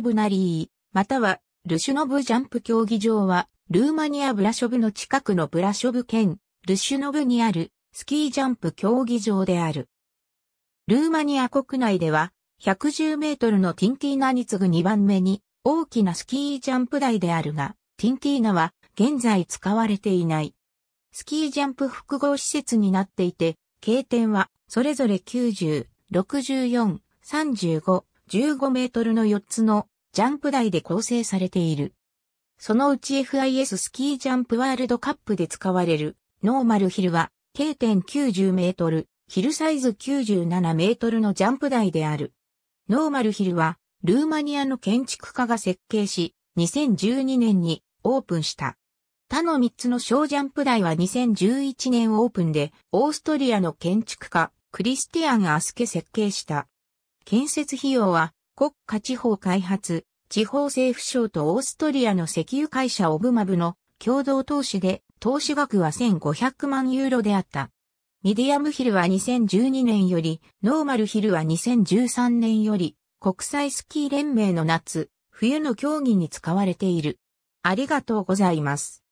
ブナリー、またはルシュノブジャンプ競技場は、ルーマニアブラショブの近くのブラショブ県、ルシュノブにあるスキージャンプ競技場である。ルーマニア国内では、110メートルのティンティーナに次ぐ2番目に大きなスキージャンプ台であるが、ティンティーナは現在使われていない。スキージャンプ複合施設になっていて、経典はそれぞれ90、64、35、15メートルの4つのジャンプ台で構成されている。そのうち FIS スキージャンプワールドカップで使われるノーマルヒルは K.90 メートル、ヒルサイズ97メートルのジャンプ台である。ノーマルヒルはルーマニアの建築家が設計し、2012年にオープンした。他の3つの小ジャンプ台は2011年オープンで、オーストリアの建築家、クリスティアン・アスケ設計した。建設費用は国家地方開発、地方政府省とオーストリアの石油会社オブマブの共同投資で投資額は1500万ユーロであった。ミディアムヒルは2012年より、ノーマルヒルは2013年より、国際スキー連盟の夏、冬の競技に使われている。ありがとうございます。